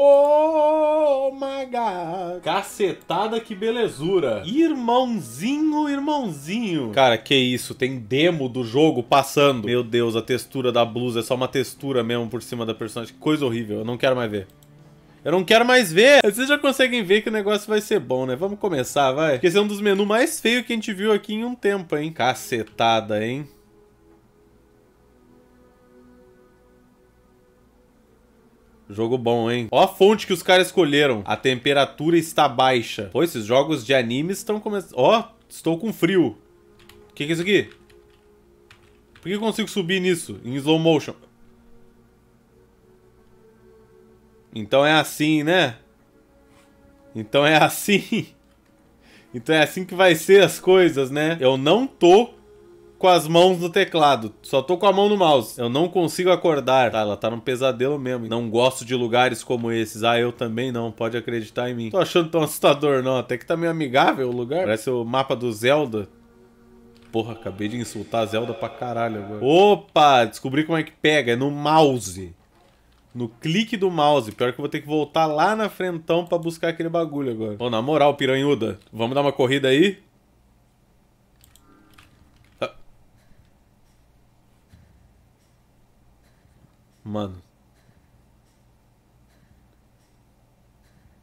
Oh my god. Cacetada que belezura. Irmãozinho, irmãozinho. Cara, que isso, tem demo do jogo passando. Meu Deus, a textura da blusa é só uma textura mesmo por cima da personagem. Que coisa horrível, eu não quero mais ver. Eu não quero mais ver. Vocês já conseguem ver que o negócio vai ser bom, né? Vamos começar, vai. Porque esse é um dos menus mais feios que a gente viu aqui em um tempo, hein? Cacetada, hein? Jogo bom, hein? Ó a fonte que os caras escolheram. A temperatura está baixa. Pô, esses jogos de anime estão começando... Ó, estou com frio. O que, que é isso aqui? Por que eu consigo subir nisso? Em slow motion. Então é assim, né? Então é assim... Então é assim que vai ser as coisas, né? Eu não tô com as mãos no teclado. Só tô com a mão no mouse. Eu não consigo acordar. Tá, ela tá num pesadelo mesmo. Não gosto de lugares como esses. Ah, eu também não. Pode acreditar em mim. Tô achando tão assustador, não. Até que tá meio amigável o lugar. Parece o mapa do Zelda. Porra, acabei de insultar a Zelda pra caralho agora. Opa! Descobri como é que pega. É no mouse. No clique do mouse. Pior que eu vou ter que voltar lá na frentão pra buscar aquele bagulho agora. Ô, na moral, piranhuda. Vamos dar uma corrida aí? Mano.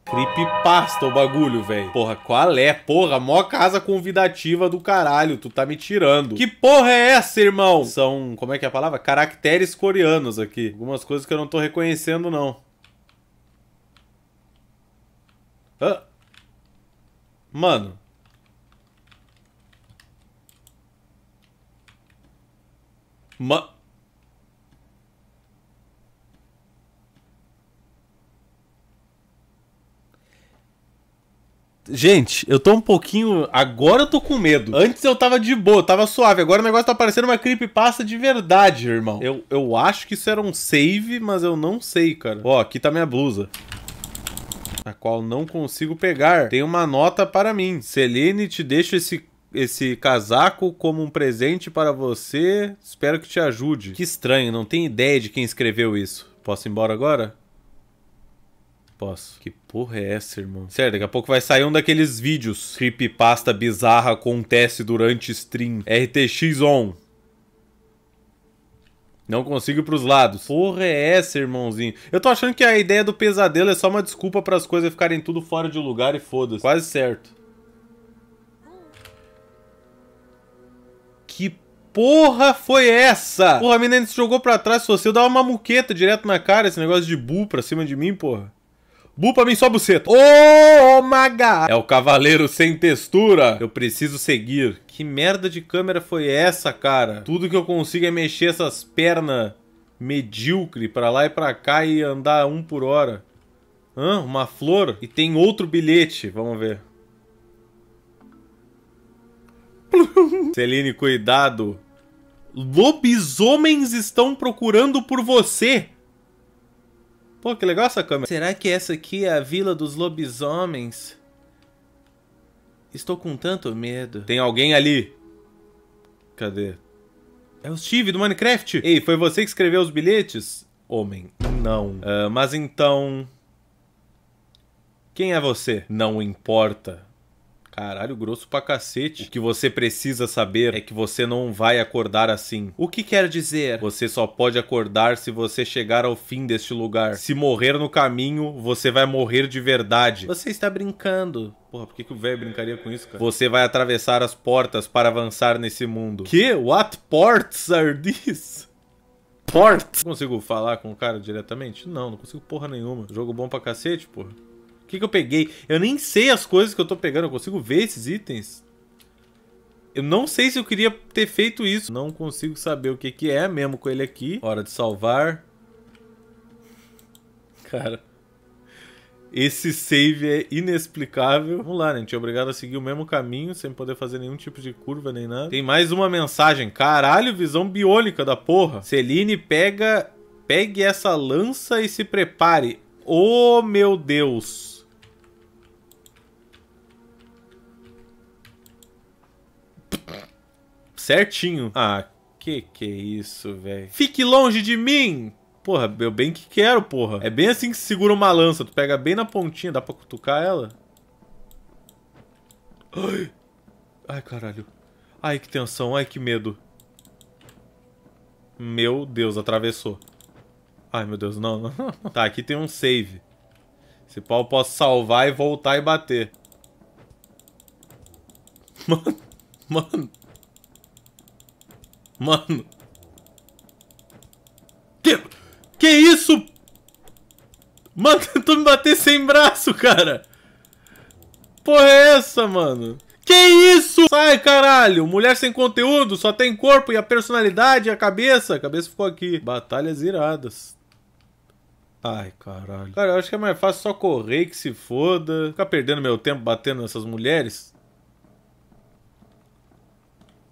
Creepypasta o bagulho, velho. Porra, qual é? Porra, mó casa convidativa do caralho. Tu tá me tirando. Que porra é essa, irmão? São, como é que é a palavra? Caracteres coreanos aqui. Algumas coisas que eu não tô reconhecendo, não. Ah. Mano. Mano. Gente, eu tô um pouquinho. Agora eu tô com medo. Antes eu tava de boa, tava suave. Agora o negócio tá parecendo uma creepypasta de verdade, irmão. Eu, eu acho que isso era um save, mas eu não sei, cara. Ó, aqui tá minha blusa a qual não consigo pegar. Tem uma nota para mim. Selene, te deixo esse esse casaco como um presente para você. Espero que te ajude. Que estranho, não tem ideia de quem escreveu isso. Posso ir embora agora? Posso. Que porra é essa, irmão? Sério, daqui a pouco vai sair um daqueles vídeos. Creepypasta bizarra acontece durante stream. RTX on. Não consigo ir pros lados. Porra é essa, irmãozinho? Eu tô achando que a ideia do pesadelo é só uma desculpa para as coisas ficarem tudo fora de lugar e foda-se. Quase certo. Que porra foi essa? Porra, a menina se jogou pra trás, se fosse eu dava uma muqueta direto na cara, esse negócio de bu pra cima de mim, porra. Bu pra mim só buceta. Oh, maga! É o cavaleiro sem textura. Eu preciso seguir. Que merda de câmera foi essa, cara? Tudo que eu consigo é mexer essas pernas medíocre pra lá e pra cá e andar um por hora. Hã? Uma flor? E tem outro bilhete. Vamos ver. Celine, cuidado. Lobisomens estão procurando por você. Pô, que legal essa câmera. Será que essa aqui é a Vila dos Lobisomens? Estou com tanto medo. Tem alguém ali. Cadê? É o Steve do Minecraft. Ei, foi você que escreveu os bilhetes? Homem, não. Uh, mas então... Quem é você? Não importa. Caralho, grosso pra cacete. O que você precisa saber é que você não vai acordar assim. O que quer dizer? Você só pode acordar se você chegar ao fim deste lugar. Se morrer no caminho, você vai morrer de verdade. Você está brincando. Porra, por que, que o velho brincaria com isso, cara? Você vai atravessar as portas para avançar nesse mundo. Que? What ports are these? Port? Consigo falar com o cara diretamente? Não, não consigo porra nenhuma. Jogo bom pra cacete, porra. O que, que eu peguei? Eu nem sei as coisas que eu tô pegando. Eu consigo ver esses itens? Eu não sei se eu queria ter feito isso. Não consigo saber o que que é mesmo com ele aqui. Hora de salvar. Cara. Esse save é inexplicável. Vamos lá, né? A gente é obrigado a seguir o mesmo caminho, sem poder fazer nenhum tipo de curva nem nada. Tem mais uma mensagem. Caralho, visão biônica da porra. Celine, pega... Pegue essa lança e se prepare. Oh, meu Deus. certinho. Ah, que que é isso, velho? Fique longe de mim! Porra, eu bem que quero, porra. É bem assim que se segura uma lança. Tu pega bem na pontinha, dá pra cutucar ela? Ai, ai caralho. Ai, que tensão. Ai, que medo. Meu Deus, atravessou. Ai, meu Deus, não, não. Tá, aqui tem um save. Esse pau eu posso salvar e voltar e bater. Mano, mano. Mano. Que... Que isso? Mano, tentou me bater sem braço, cara. Porra é essa, mano? Que isso? Sai, caralho! Mulher sem conteúdo, só tem corpo e a personalidade e a cabeça. A cabeça ficou aqui. Batalhas iradas. Ai, caralho. Cara, eu acho que é mais fácil só correr que se foda. Ficar perdendo meu tempo batendo nessas mulheres.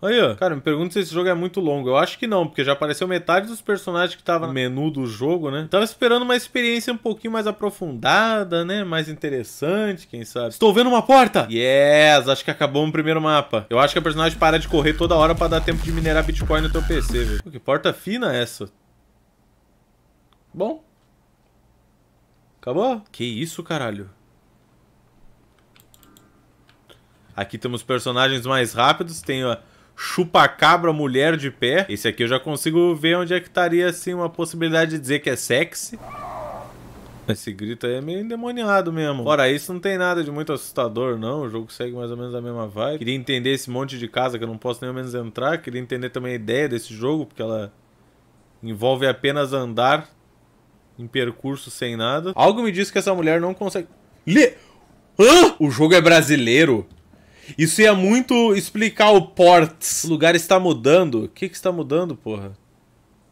Aí, ó. Cara, me pergunto se esse jogo é muito longo. Eu acho que não, porque já apareceu metade dos personagens que tava no menu do jogo, né? Tava esperando uma experiência um pouquinho mais aprofundada, né? Mais interessante, quem sabe. Estou vendo uma porta! Yes! Acho que acabou o primeiro mapa. Eu acho que a personagem para de correr toda hora para dar tempo de minerar Bitcoin no teu PC, velho. Que porta fina é essa. Bom. Acabou? Que isso, caralho? Aqui temos personagens mais rápidos. Tem a Chupacabra Mulher de Pé. Esse aqui eu já consigo ver onde é que estaria, assim, uma possibilidade de dizer que é sexy. Esse grito aí é meio endemoniado mesmo. Ora, isso não tem nada de muito assustador, não. O jogo segue mais ou menos a mesma vibe. Queria entender esse monte de casa que eu não posso nem ao menos entrar. Queria entender também a ideia desse jogo, porque ela envolve apenas andar em percurso sem nada. Algo me diz que essa mulher não consegue... Le... Hã? O jogo é brasileiro? Isso ia muito explicar o ports. O lugar está mudando. O que, que está mudando, porra?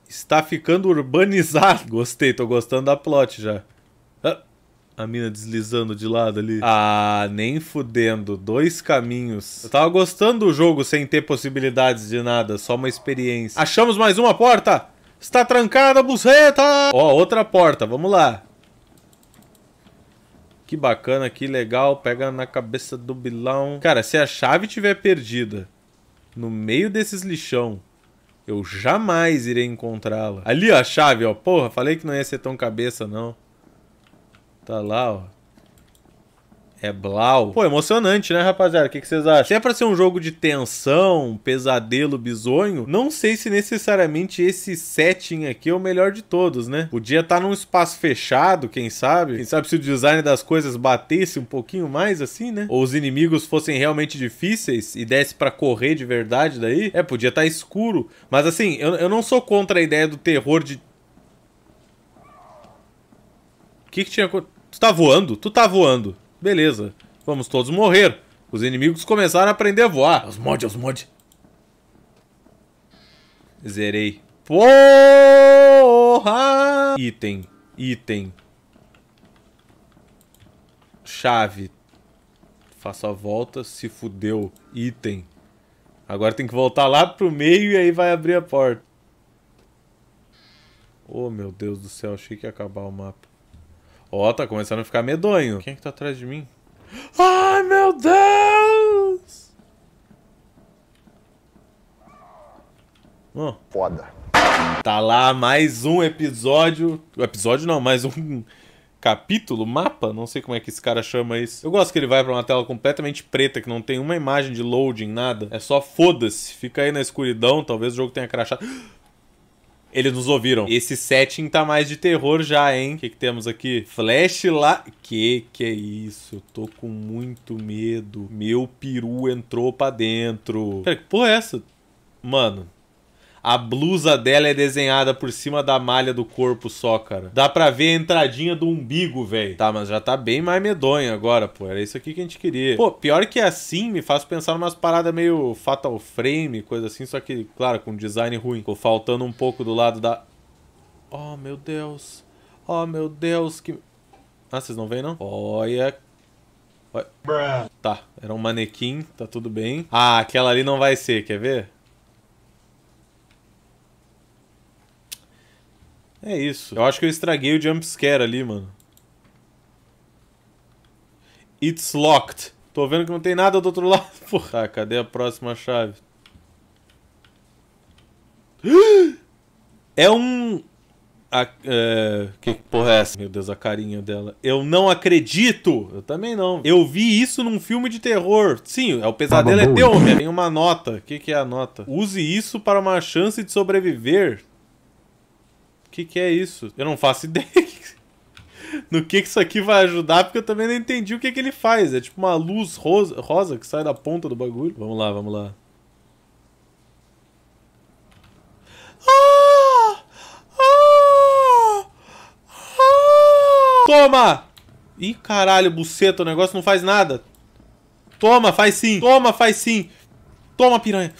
Está ficando urbanizado. Gostei, tô gostando da plot já. Ah, a mina deslizando de lado ali. Ah, nem fudendo. Dois caminhos. Eu tava gostando do jogo sem ter possibilidades de nada, só uma experiência. Achamos mais uma porta! Está trancada a buceta! Ó, outra porta, vamos lá que bacana, que legal, pega na cabeça do bilão. Cara, se a chave tiver perdida no meio desses lixão, eu jamais irei encontrá-la. Ali, ó, a chave, ó. Porra, falei que não ia ser tão cabeça, não. Tá lá, ó. É Blau. Pô, emocionante, né, rapaziada? O que, vocês acham? Se é pra ser um jogo de tensão, pesadelo, bizonho, não sei se necessariamente esse setting aqui é o melhor de todos, né? Podia estar tá num espaço fechado, quem sabe? Quem sabe se o design das coisas batesse um pouquinho mais, assim, né? Ou os inimigos fossem realmente difíceis e desse para correr de verdade daí. É, podia estar tá escuro. Mas assim, eu, eu não sou contra a ideia do terror de... O que que tinha... Tu tá voando? Tu tá voando. Beleza, vamos todos morrer. Os inimigos começaram a aprender a voar. Os mod, os mod. Zerei. Porra! Item, item. Chave. Faço a volta, se fudeu. Item. Agora tem que voltar lá pro meio e aí vai abrir a porta. Oh, meu Deus do céu, achei que ia acabar o mapa. Ó, oh, tá começando a ficar medonho. Quem é que tá atrás de mim? Ai, meu Deus! Oh. Foda. Tá lá mais um episódio. Episódio não, mais um capítulo, mapa, não sei como é que esse cara chama isso. Eu gosto que ele vai para uma tela completamente preta, que não tem uma imagem de loading, nada. É só foda-se, fica aí na escuridão, talvez o jogo tenha crachado. Eles nos ouviram. Esse setting tá mais de terror já, hein? O que, que temos aqui? Flash lá. Que que é isso? Eu tô com muito medo. Meu peru entrou pra dentro. Pera, que porra é essa? Mano, a blusa dela é desenhada por cima da malha do corpo só, cara. Dá pra ver a entradinha do umbigo, velho. Tá, mas já tá bem mais medonha agora, pô. Era isso aqui que a gente queria. Pô, pior que é assim, me faz pensar umas paradas meio Fatal Frame, coisa assim. Só que, claro, com design ruim. Ficou faltando um pouco do lado da... Oh, meu Deus. Oh, meu Deus, que... Ah, vocês não veem, não? Olha, Tá, era um manequim, tá tudo bem. Ah, aquela ali não vai ser, quer ver? É isso. Eu acho que eu estraguei o jumpscare ali, mano. It's locked. Tô vendo que não tem nada do outro lado. Porra. Tá, cadê a próxima chave? É um... A, é... Que porra é essa? Meu Deus, a carinha dela. Eu não acredito! Eu também não. Eu vi isso num filme de terror. Sim, é o pesadelo tá é teu, Tem uma nota. O que, que é a nota? Use isso para uma chance de sobreviver que, que é isso? Eu não faço ideia no que, que isso aqui vai ajudar, porque eu também não entendi o que, que ele faz. É tipo uma luz rosa, rosa que sai da ponta do bagulho. Vamos lá, vamos lá. Ah! Ah! Ah! Toma! Ih, caralho, buceta, o negócio não faz nada. Toma, faz sim. Toma, faz sim. Toma, piranha.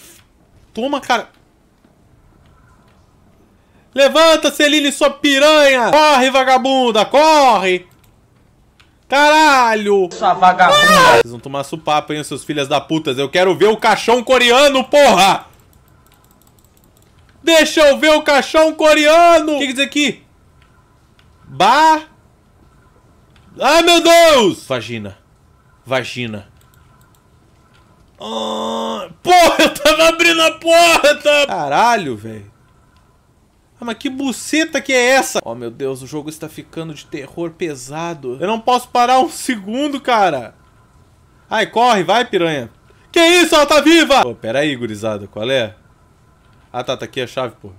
Toma, cara. Levanta, Celine, sua piranha! Corre, vagabunda, corre! Caralho! Sua vagabunda! Ah! Vocês vão tomar supapo, hein, seus filhas da putas. Eu quero ver o caixão coreano, porra! Deixa eu ver o caixão coreano! O que, que diz aqui? Bar... Ah, meu Deus! Vagina. Vagina. Ah, porra, eu tava abrindo a porta! Caralho, velho. Ah, mas que buceta que é essa? Oh, meu Deus, o jogo está ficando de terror pesado. Eu não posso parar um segundo, cara. Ai, corre, vai, piranha. Que isso, ela tá viva! Pô, pera aí, gurizada, qual é? Ah, tá, tá aqui a chave, pô.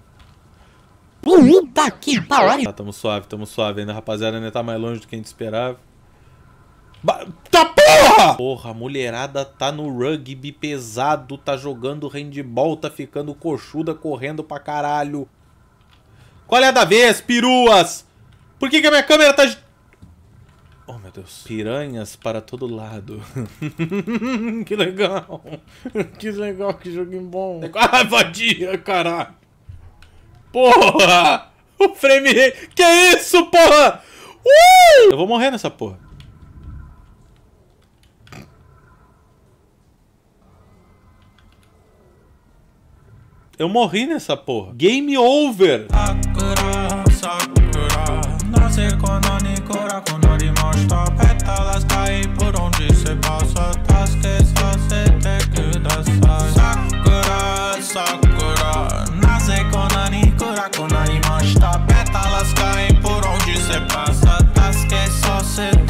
Puta que pariu! Tá, tamo suave, tamo suave. Ainda rapaziada ainda né? tá mais longe do que a gente esperava. Ba tá porra! Porra, a mulherada tá no rugby pesado, tá jogando handball, tá ficando coxuda, correndo pra caralho. Qual é a da vez, peruas? Por que, que a minha câmera tá... Oh, meu Deus. Piranhas para todo lado. que legal. Que legal, que joguinho bom. Ah, vadia, caralho. Porra! O frame rate... Que isso, porra? Uh! Eu vou morrer nessa porra. Eu morri nessa porra. Game over. Ah. Take on any